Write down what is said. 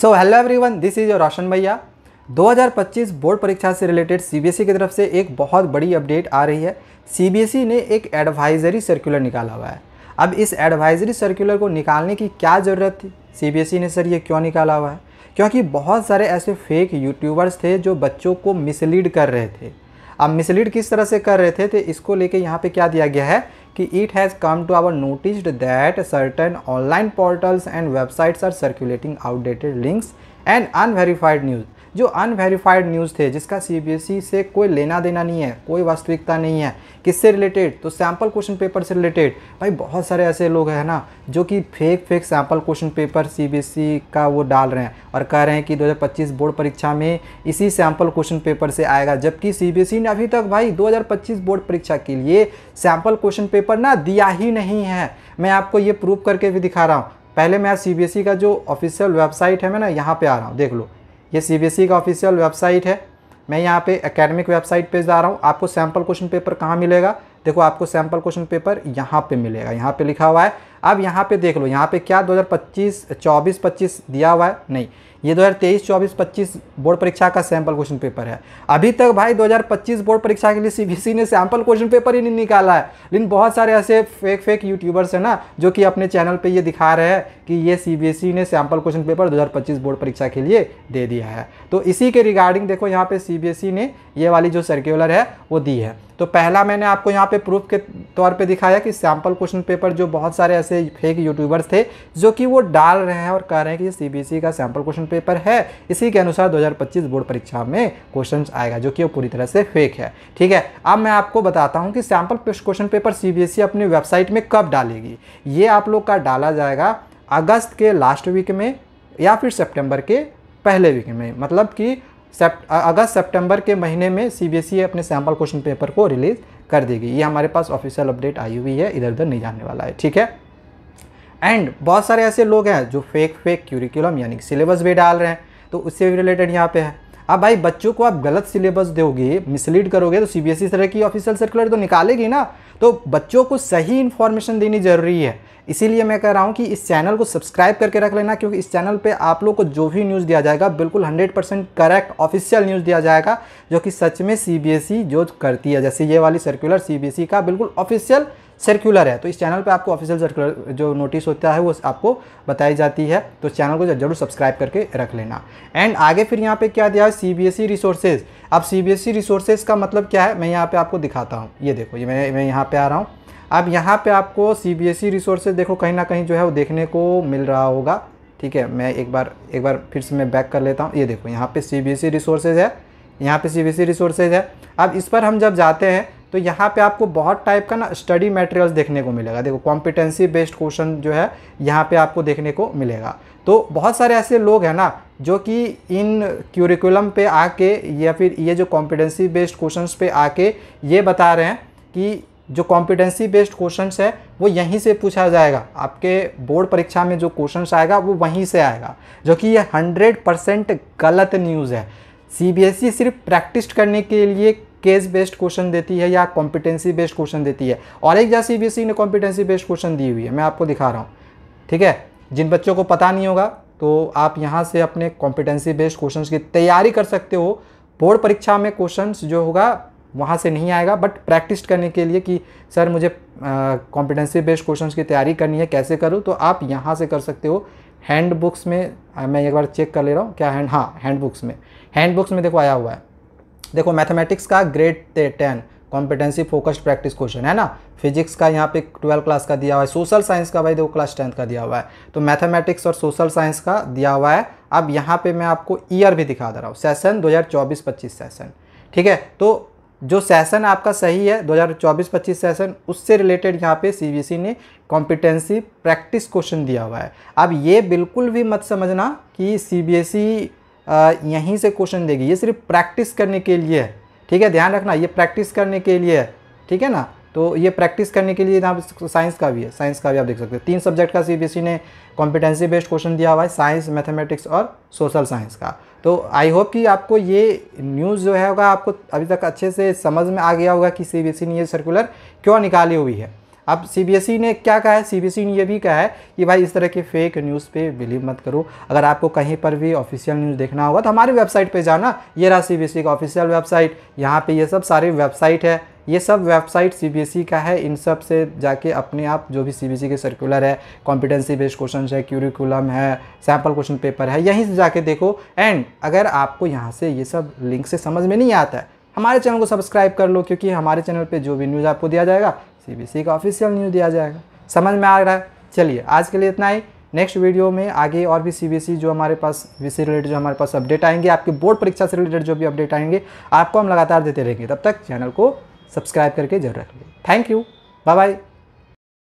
so hello everyone this is your Roshan भैया 2025 board परीक्षा से रिलेटेड सीबीएसई e की तरफ से एक बहुत बड़ी अपडेट आ रही है सीबीएसई e ने एक एडवाइजरी सर्कुलर निकाला हुआ है अब इस एडवाइजरी सर्कुलर को निकालने की क्या ज़रूरत थी सीबीएसई e ने सर ये क्यों निकाला हुआ है क्योंकि बहुत सारे ऐसे फेक यूट्यूबर्स थे जो बच्चों को मिसलीड कर रहे थे अब मिसलीड किस तरह से कर रहे थे तो इसको लेके यहाँ पे क्या दिया गया है it has come to our notice that certain online portals and websites are circulating outdated links and unverified news जो अनवेरीफाइड न्यूज़ थे जिसका सीबीएसई e से कोई लेना देना नहीं है कोई वास्तविकता नहीं है किससे रिलेटेड तो सैम्पल क्वेश्चन पेपर से रिलेटेड भाई बहुत सारे ऐसे लोग हैं ना जो कि fake fake sample question paper CBSE का वो डाल रहे हैं और कह रहे हैं कि 2025 बोर्ड परीक्षा में इसी सैम्पल क्वेश्चन पेपर से आएगा जबकि सीबीएसई e ने अभी तक भाई 2025 बोर्ड परीक्षा के लिए सैम्पल क्वेश्चन पेपर ना दिया ही नहीं है मैं आपको ये प्रूव करके भी दिखा रहा हूँ पहले मैं सी e का जो ऑफिशियल वेबसाइट है मैं ना यहाँ पर आ रहा हूँ देख लो ये सीबीएसई e का ऑफिशियल वेबसाइट है मैं यहाँ पे एकेडमिक वेबसाइट पे जा रहा हूँ आपको सैम्पल क्वेश्चन पेपर कहाँ मिलेगा देखो आपको सैम्पल क्वेश्चन पेपर यहाँ पे मिलेगा यहाँ पे लिखा हुआ है अब यहाँ पे देख लो यहाँ पे क्या 2025 24 25 दिया हुआ है नहीं ये 2023 24 25 बोर्ड परीक्षा का सैंपल क्वेश्चन पेपर है अभी तक भाई 2025 बोर्ड परीक्षा के लिए सीबीएसई ने सैंपल क्वेश्चन पेपर ही नहीं निकाला है लेकिन बहुत सारे ऐसे फेक फेक यूट्यूबर्स हैं ना जो कि अपने चैनल पे ये दिखा रहे हैं कि ये सीबीएसई ने सैंपल क्वेश्चन पेपर 2025 बोर्ड परीक्षा के लिए दे दिया है तो इसी के रिगार्डिंग देखो यहाँ पे सी ने ये वाली जो सर्क्यूलर है वो दी है तो पहला मैंने आपको यहाँ पे प्रूफ के तौर पर दिखाया कि सैंपल क्वेश्चन पेपर जो बहुत सारे ऐसे फेक यूट्यूबर्स थे जो कि वो डाल रहे हैं और कह रहे हैं कि सीबीएसई का सैम्पल क्वेश्चन पेपर है इसी के अनुसार 2025 बोर्ड परीक्षा में क्वेश्चन आएगा जो कि वो पूरी तरह से फेक है ठीक है अब मैं आपको बताता हूँ कि सैम्पल क्वेश्चन पेपर सी अपनी वेबसाइट में कब डालेगी ये आप लोग का डाला जाएगा अगस्त के लास्ट वीक में या फिर सितंबर के पहले वीक में मतलब कि सेप्ट, अगस्त सितंबर के महीने में सीबीएसई e अपने सैम्पल क्वेश्चन पेपर को रिलीज़ कर देगी ये हमारे पास ऑफिशियल अपडेट आई हुई है इधर उधर नहीं जाने वाला है ठीक है एंड बहुत सारे ऐसे लोग हैं जो फेक फेक क्यूरिकुलम यानी सिलेबस भी डाल रहे हैं तो उससे भी रिलेटेड यहाँ पे है अब भाई बच्चों को आप गलत सिलेबस दोगे मिसलीड करोगे तो सी बी एस ई तरह की ऑफिशियल सर्कुलर तो निकालेगी ना तो बच्चों को सही इन्फॉर्मेशन देनी ज़रूरी है इसीलिए मैं कह रहा हूँ कि इस चैनल को सब्सक्राइब करके रख लेना क्योंकि इस चैनल पे आप लोग को जो भी न्यूज़ दिया जाएगा बिल्कुल 100 परसेंट करेक्ट ऑफिशियल न्यूज़ दिया जाएगा जो कि सच में सी e जो करती है जैसे ये वाली सर्कुलर सी e का बिल्कुल ऑफिशियल सर्कुलर है तो इस चैनल पे आपको ऑफिशियल सर्कुलर जो नोटिस होता है वो आपको बताई जाती है तो चैनल को जरूर सब्सक्राइब करके रख लेना एंड आगे फिर यहाँ पे क्या दिया है C B S E resources अब C B S E resources का मतलब क्या है मैं यहाँ पे आपको दिखाता हूँ ये देखो ये मैं मैं यहाँ पे आ रहा हूँ अब यहाँ पे आपको C B S E resources देखो कहीं ना कहीं जो है वो देखने को मिल रहा होगा ठीक है मैं एक बार एक बार फिर से मैं बैक कर लेता हूँ ये देखो यहाँ पे C B S E resources है यहाँ पे C B S E resources है अब इस पर हम जब जाते हैं तो यहाँ पे आपको बहुत टाइप का ना स्टडी मटेरियल्स देखने को मिलेगा देखो कॉम्पिटेंसी बेस्ड क्वेश्चन जो है यहाँ पे आपको देखने को मिलेगा तो बहुत सारे ऐसे लोग हैं ना जो कि इन क्यूरिकुलम पे आके या फिर ये जो कॉम्पिटेंसी बेस्ड क्वेश्चंस पे आके ये बता रहे हैं कि जो कॉम्पिटेंसी बेस्ड क्वेश्चन है वो यहीं से पूछा जाएगा आपके बोर्ड परीक्षा में जो क्वेश्चन आएगा वो वहीं से आएगा जो कि ये हंड्रेड परसेंट गलत न्यूज़ है सी e सिर्फ प्रैक्टिस करने के लिए केस बेस्ड क्वेश्चन देती है या कॉम्पिटेंसी बेस्ड क्वेश्चन देती है और एक जैसी बी ने कॉम्पिटेंसी बेस्ड क्वेश्चन दी हुई है मैं आपको दिखा रहा हूँ ठीक है जिन बच्चों को पता नहीं होगा तो आप यहाँ से अपने कॉम्पिटेंसी बेस्ड क्वेश्चन की तैयारी कर सकते हो बोर्ड परीक्षा में क्वेश्चन जो होगा वहाँ से नहीं आएगा बट प्रैक्टिस करने के लिए कि सर मुझे कॉम्पिटेंसी बेस्ड क्वेश्चन की तैयारी करनी है कैसे करूँ तो आप यहाँ से कर सकते हो हैंड बुक्स में मैं एक बार चेक कर ले रहा हूँ क्या हैंड हाँ हैंड बुक्स में हैंड बुक्स में देखो आया हुआ है देखो मैथमेटिक्स का grade ten competency focused practice question है ना फिजिक्स का यहाँ पे ट्वेल्थ क्लास का दिया हुआ है सोशल साइंस का भाई देखो क्लास टेंथ का दिया हुआ है तो मैथमेटिक्स और सोशल साइंस का दिया हुआ है अब यहाँ पे मैं आपको ईयर भी दिखा दे रहा हूँ सेशन 2024-25 सेशन ठीक है तो जो सेशन आपका सही है 2024-25 सेशन उससे रिलेटेड यहाँ पे सी ने कॉम्पिटेंसी प्रैक्टिस क्वेश्चन दिया हुआ है अब ये बिल्कुल भी मत समझना कि सी यहीं से क्वेश्चन देगी ये सिर्फ प्रैक्टिस करने के लिए है ठीक है ध्यान रखना ये प्रैक्टिस करने के लिए है ठीक है ना तो ये प्रैक्टिस करने के लिए यहाँ साइंस का भी है साइंस का भी आप देख सकते हो तीन सब्जेक्ट का सी ने कॉम्पिटेंसी बेस्ड क्वेश्चन दिया हुआ है साइंस मैथमेटिक्स और सोशल साइंस का तो आई होप कि आपको ये न्यूज़ जो है होगा आपको अभी तक अच्छे से समझ में आ गया होगा कि सी ने ये सर्कुलर क्यों निकाली हुई है अब सी e ने क्या कहा है सी e ने ये भी कहा है कि भाई इस तरह के फेक न्यूज़ पे बिलीव मत करो अगर आपको कहीं पर भी ऑफिशियल न्यूज़ देखना होगा तो हमारी वेबसाइट पे जाना ये रहा सीबीएसई e का ऑफिशियल वेबसाइट यहाँ पे ये सब सारी वेबसाइट है ये सब वेबसाइट सी का है इन सब से जाके अपने आप जो भी सी के सर्कुलर है कॉम्पिटेंसी बेस्ड क्वेश्चन है क्यूरिकुलम है सैम्पल क्वेश्चन पेपर है यहीं से जाके देखो एंड अगर आपको यहाँ से ये सब लिंक से समझ में नहीं आता है हमारे चैनल को सब्सक्राइब कर लो क्योंकि हमारे चैनल पे जो भी न्यूज़ आपको दिया जाएगा सी का ऑफिशियल न्यूज़ दिया जाएगा समझ में आ रहा है चलिए आज के लिए इतना ही नेक्स्ट वीडियो में आगे और भी सी जो हमारे पास विषय रिलेटेड जो हमारे पास अपडेट आएंगे आपके बोर्ड परीक्षा से रिलेटेड जो भी अपडेट आएंगे आपको हम लगातार देते रहेंगे तब तक चैनल को सब्सक्राइब करके जरूर रख थैंक यू बाय बाय